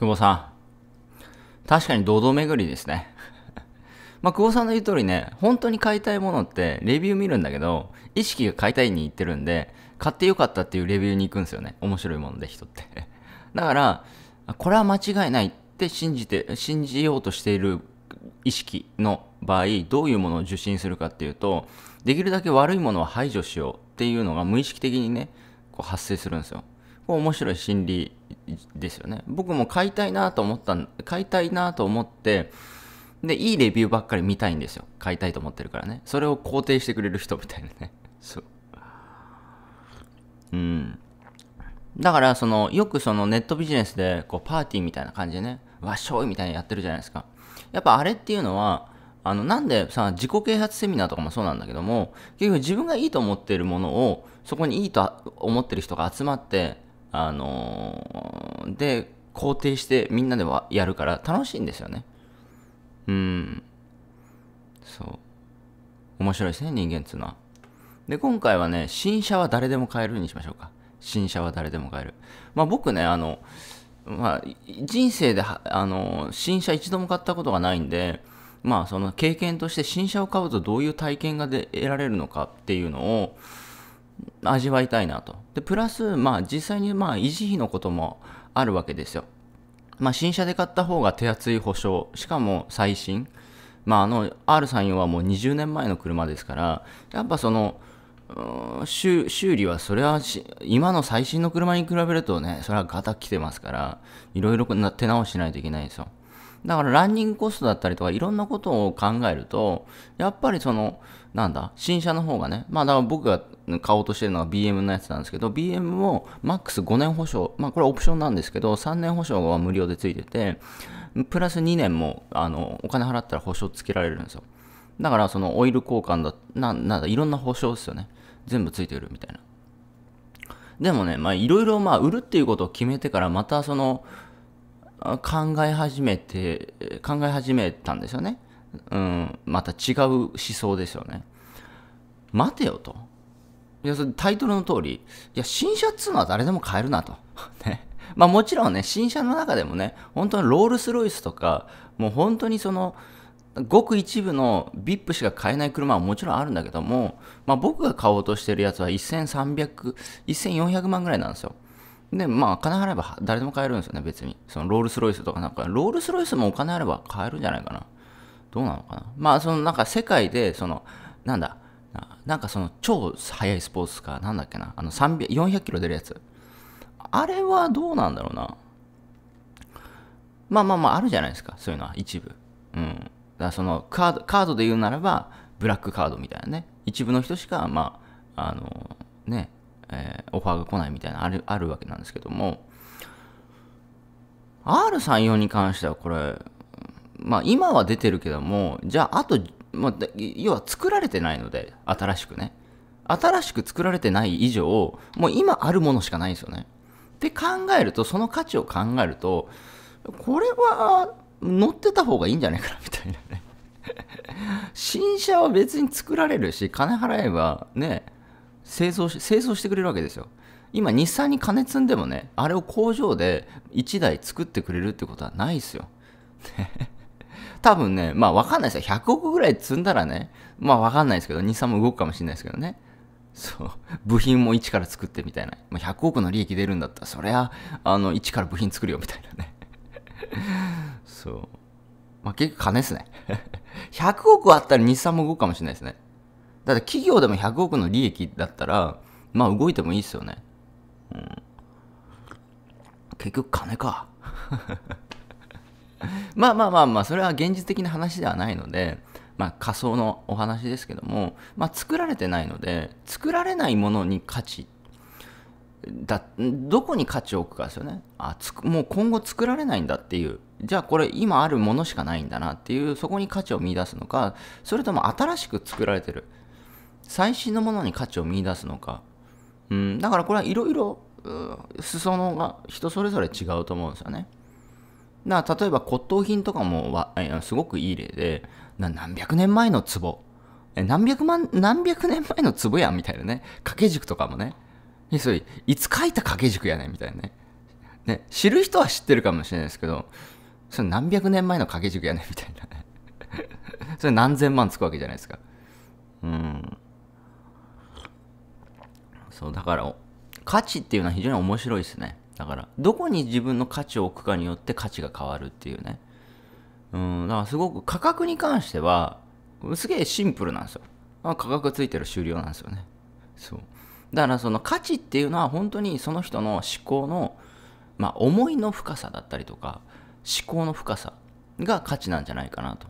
久保さん。確かに堂々巡りですね。まあ、久保さんの言う通りね、本当に買いたいものって、レビュー見るんだけど、意識が買いたいに行ってるんで、買ってよかったっていうレビューに行くんですよね。面白いもので、人って。だから、これは間違いないって信じて、信じようとしている意識の場合、どういうものを受信するかっていうと、できるだけ悪いものは排除しようっていうのが無意識的にね、こう発生するんですよ。これ面白い心理ですよね。僕も買いたいなと思った買いたいなと思って、で、いいレビューばっかり見たいんですよ。買いたいと思ってるからね。それを肯定してくれる人みたいなね。そう。うん。だから、その、よくそのネットビジネスで、こう、パーティーみたいな感じでね、わっしょいみたいなやってるじゃないですか。やっぱあれっていうのは、あの、なんでさ、自己啓発セミナーとかもそうなんだけども、結局自分がいいと思ってるものを、そこにいいと思ってる人が集まって、あのー、で、肯定してみんなではやるから楽しいんですよね。うん。そう。面白いですね、人間っつうのは。で、今回はね、新車は誰でも買えるにしましょうか。新車は誰でも買える。まあ僕ね、あの、まあ、人生で、あの、新車一度も買ったことがないんで、まあその経験として新車を買うとどういう体験がで得られるのかっていうのを味わいたいなとでプラス、まあ、実際にまあ維持費のこともあるわけですよ。まあ、新車で買った方が手厚い保証、しかも最新。まあ、あの R34 はもう20年前の車ですから、やっぱその、修修理はそれは今の最新の車に比べるとねそれはガタ来てますからいろいろ手直ししないといけないんですよだからランニングコストだったりとかいろんなことを考えると、やっぱりその、なんだ、新車の方がね、まあだから僕が買おうとしてるのは BM のやつなんですけど、BM もマックス5年保証、まあこれオプションなんですけど、3年保証は無料でついてて、プラス2年もあのお金払ったら保証つけられるんですよ。だからそのオイル交換だ、ななんだ、いろんな保証ですよね。全部ついてるみたいな。でもね、まあいろいろまあ売るっていうことを決めてからまたその、考え始めて、考え始めたんですよね。うん、また違う思想ですよね。待てよと。いや、それタイトルの通り、いや、新車っつうのは誰でも買えるなと。ね。まあもちろんね、新車の中でもね、本当にロールスロイスとか、もう本当にその、ごく一部の VIP しか買えない車はもちろんあるんだけども、まあ僕が買おうとしてるやつは1300、1400万ぐらいなんですよ。で、まあ、金払えば誰でも買えるんですよね、別に。そのロールスロイスとかなんか、ロールスロイスもお金あれば買えるんじゃないかな。どうなのかな。まあ、そのなんか世界で、その、なんだ、なんかその超速いスポーツカー、なんだっけな、あの300、400キロ出るやつ。あれはどうなんだろうな。まあまあまあ、あるじゃないですか、そういうのは、一部。うん。だからそのカード、カードで言うならば、ブラックカードみたいなね。一部の人しか、まあ、あの、ね、えー、オファーが来ないみたいなあるあるわけなんですけども R34 に関してはこれまあ今は出てるけどもじゃああと、まあ、要は作られてないので新しくね新しく作られてない以上もう今あるものしかないんですよねって考えるとその価値を考えるとこれは乗ってた方がいいんじゃないかなみたいなね 新車は別に作られるし金払えばね製造し製造してくれるわけですよ今日産に金積んでもねあれを工場で1台作ってくれるってことはないですよ 多分ねまあ分かんないですよ100億ぐらい積んだらねまあ分かんないですけど日産も動くかもしれないですけどねそう部品も一から作ってみたいな、まあ、100億の利益出るんだったらそりゃあの一から部品作るよみたいなねそうまあ結構金ですね100 億あったら日産も動くかもしれないですねだって企業でも100億の利益だったら、まあ動いてもいいですよね。うん。結局金か。まあまあまあまあ、それは現実的な話ではないので、まあ仮想のお話ですけども、まあ作られてないので、作られないものに価値だどこに価値を置くかですよねあつもう今後作られないんだっていうじゃあこれ今あるものしかないんだなっていうそこに価値を見出すのかそれとも新しく作られてる最新のものに価値を見出だすのか、うん、だからこれはいろいろ裾野が人それぞれ違うと思うんですよね。だから例えば骨董品とかもわすごくいい例で何百年前の壺何百万何百年前の壺やんみたいなね掛け軸とかもねそれいつ書いた掛け軸やねんみたいなねね知る人は知ってるかもしれないですけどそれ何百年前の掛け軸やねんみたいなねそれ何千万つくわけじゃないですかうんそう、だから、価値っていうのは非常に面白いですね。だから、どこに自分の価値を置くかによって価値が変わるっていうね。うん、だからすごく価格に関しては、すげえシンプルなんですよ。価格ついてる終了なんですよね。そう。だからその価値っていうのは本当にその人の思考の、まあ、思いの深さだったりとか、思考の深さが価値なんじゃないかなと。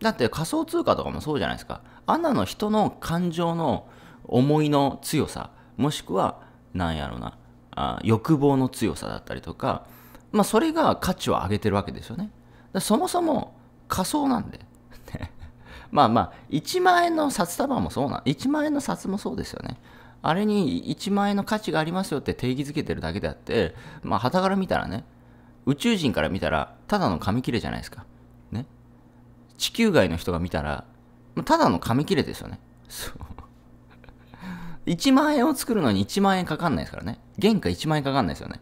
だって仮想通貨とかもそうじゃないですか。あんなの人の感情の思いの強さもしくはなんやろなあ欲望の強さだったりとか、まあ、それが価値を上げてるわけですよねそもそも仮想なんで まあまあ1万円の札束もそうなん1万円の札もそうですよねあれに1万円の価値がありますよって定義づけてるだけであってまあはたから見たらね宇宙人から見たらただの紙切れじゃないですかね地球外の人が見たらただの紙切れですよねそう1万円を作るのに1万円かかんないですからね。原価1万円かかんないですよね。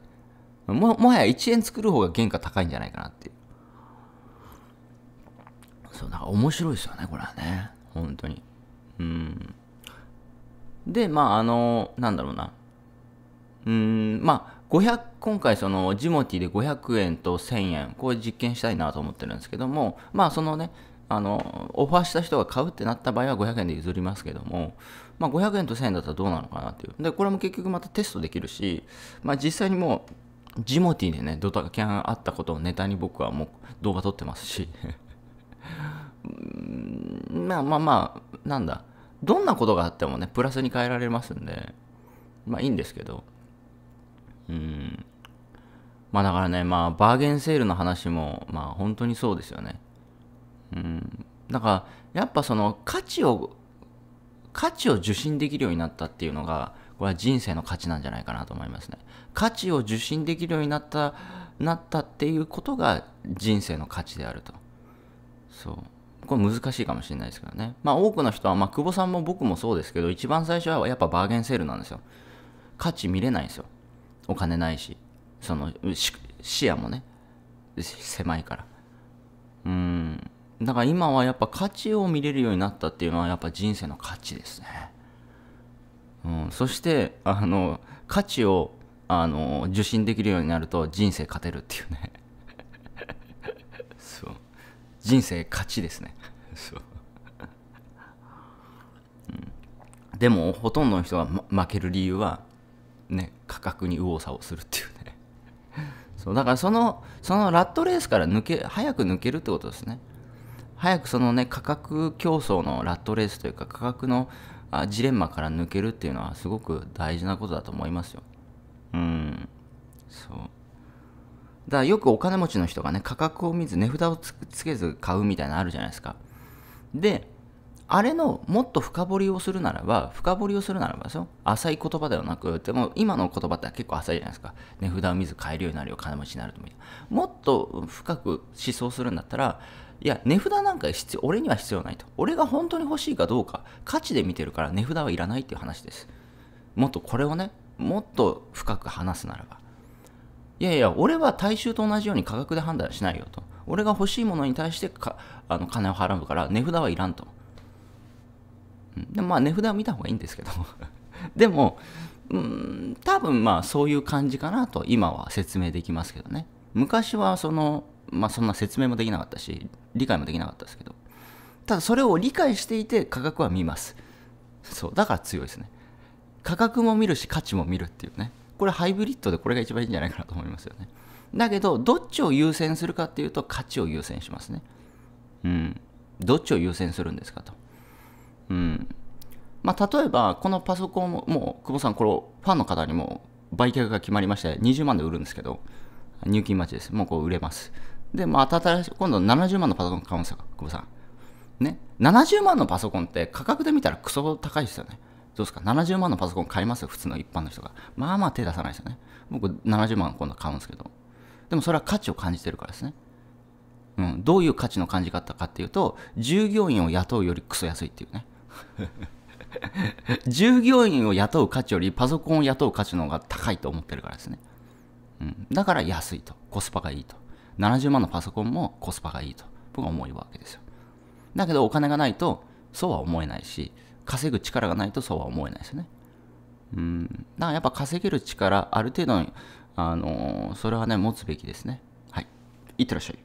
も、もはや1円作る方が原価高いんじゃないかなっていう。そう、んか面白いですよね、これはね。本当に。うん。で、まあ、あの、なんだろうな。うん、まあ、500、今回その、ジモティで500円と1000円、こう実験したいなと思ってるんですけども、まあ、そのね、あの、オファーした人が買うってなった場合は500円で譲りますけども、まあ、500円と1000円だったらどうなのかなっていう。で、これも結局またテストできるし、まあ、実際にもう、ジモティーでね、ドタキャンあったことをネタに僕はもう動画撮ってますし、まあまあまあ、なんだ、どんなことがあってもね、プラスに変えられますんで、まあいいんですけど、うん。まあだからね、まあバーゲンセールの話も、まあ本当にそうですよね。うん。だから、やっぱその価値を価値を受信できるようになったっていうのが、これは人生の価値なんじゃないかなと思いますね。価値を受信できるようになった、なったっていうことが人生の価値であると。そう。これ難しいかもしれないですけどね。まあ多くの人は、まあ久保さんも僕もそうですけど、一番最初はやっぱバーゲンセールなんですよ。価値見れないんですよ。お金ないし。その視野もね、狭いから。うん。だから今はやっぱ価値を見れるようになったっていうのはやっぱ人生の価値ですね。うん、そしてあの価値をあの受信できるようになると人生勝てるっていうね そう人生勝ちですね そう、うん、でもほとんどの人が、ま、負ける理由はね価格に右往左往するっていうねそうだからそのそのラットレースから抜け早く抜けるってことですね早くそのね価格競争のラットレースというか価格のジレンマから抜けるっていうのはすごく大事なことだと思いますよ。うんそうだからよくお金持ちの人がね価格を見ず値札をつけず買うみたいなのあるじゃないですか。であれのもっと深掘りをするならば、深掘りをするならばですよ。浅い言葉ではなく、でも今の言葉って結構浅いじゃないですか。値札を見ず買えるようになるよ、金持ちになるともっと深く思想するんだったら、いや、値札なんか必要、俺には必要ないと。俺が本当に欲しいかどうか、価値で見てるから値札はいらないっていう話です。もっとこれをね、もっと深く話すならば。いやいや、俺は大衆と同じように価格で判断しないよと。俺が欲しいものに対してかあの金を払うから、値札はいらんと。うん、でもまあ、値札は見た方がいいんですけど。でも、うん、多分まあ、そういう感じかなと、今は説明できますけどね。昔はそのまあ、そんな説明もできなかったし理解もできなかったですけどただそれを理解していて価格は見ますそうだから強いですね価格も見るし価値も見るっていうねこれハイブリッドでこれが一番いいんじゃないかなと思いますよねだけどどっちを優先するかっていうと価値を優先しますねうんどっちを優先するんですかとうんまあ、例えばこのパソコンももう久保さんこれファンの方にも売却が決まりまして20万で売るんですけど入金待ちですもうこう売れますで、また新しい、今度70万のパソコン買うんですよ、久保さん。ね。70万のパソコンって価格で見たらクソ高いですよね。どうですか ?70 万のパソコン買いますよ、普通の一般の人が。まあまあ手出さないですよね。僕70万今度買うんですけど。でもそれは価値を感じてるからですね。うん。どういう価値の感じ方かっていうと、従業員を雇うよりクソ安いっていうね。従業員を雇う価値よりパソコンを雇う価値の方が高いと思ってるからですね。うん。だから安いと。コスパがいいと。70万のパソコンもコスパがいいと僕は思うわけですよだけどお金がないとそうは思えないし稼ぐ力がないとそうは思えないですよねうんだからやっぱ稼げる力ある程度あのー、それはね持つべきですねはいいってらっしゃい